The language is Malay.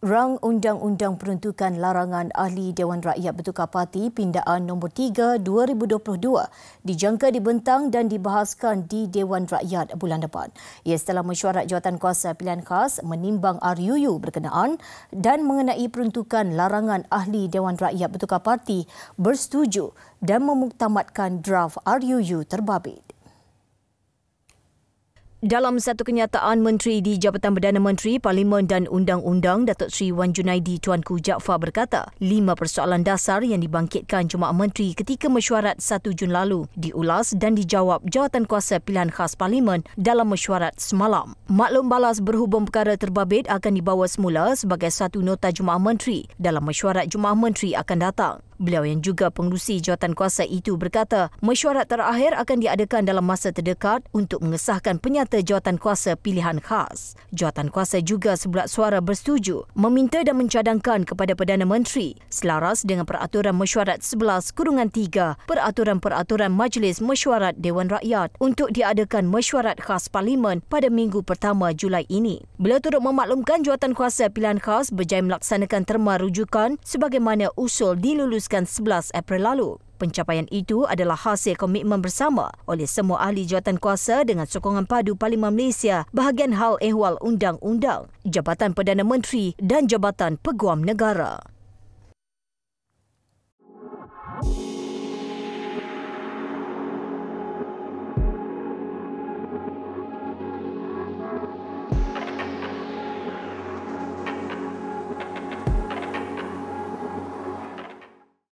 Rang Undang-Undang Peruntukan Larangan Ahli Dewan Rakyat Bertukar Parti Pindaan No. 3 2022 dijangka dibentang dan dibahaskan di Dewan Rakyat bulan depan. Ia setelah mesyuarat jawatan kuasa pilihan khas menimbang RUU berkenaan dan mengenai peruntukan larangan Ahli Dewan Rakyat Bertukar Parti bersetuju dan memuktamadkan draft RUU terbabit. Dalam satu kenyataan, Menteri di Jabatan Perdana Menteri, Parlimen dan Undang-Undang, Datuk Sri Wan Junaidi Tuanku Jaafar berkata, lima persoalan dasar yang dibangkitkan Jumaat Menteri ketika mesyuarat 1 Jun lalu diulas dan dijawab jawatan kuasa pilihan khas Parlimen dalam mesyuarat semalam. Maklum balas berhubung perkara terbabit akan dibawa semula sebagai satu nota Jumaat Menteri dalam mesyuarat Jumaat Menteri akan datang. Beliau yang juga pengurusi kuasa itu berkata, mesyuarat terakhir akan diadakan dalam masa terdekat untuk mengesahkan penyata kuasa pilihan khas. kuasa juga sebulat suara bersetuju meminta dan mencadangkan kepada Perdana Menteri selaras dengan peraturan mesyuarat 11 kurungan 3 peraturan-peraturan Majlis Mesyuarat Dewan Rakyat untuk diadakan mesyuarat khas Parlimen pada minggu pertama Julai ini. Beliau turut memaklumkan kuasa pilihan khas berjaya melaksanakan terma rujukan sebagaimana usul diluluskan dihabiskan 11 April lalu. Pencapaian itu adalah hasil komitmen bersama oleh semua ahli jawatan kuasa dengan sokongan padu Parlimen Malaysia bahagian hal ehwal undang-undang, Jabatan Perdana Menteri dan Jabatan Peguam Negara.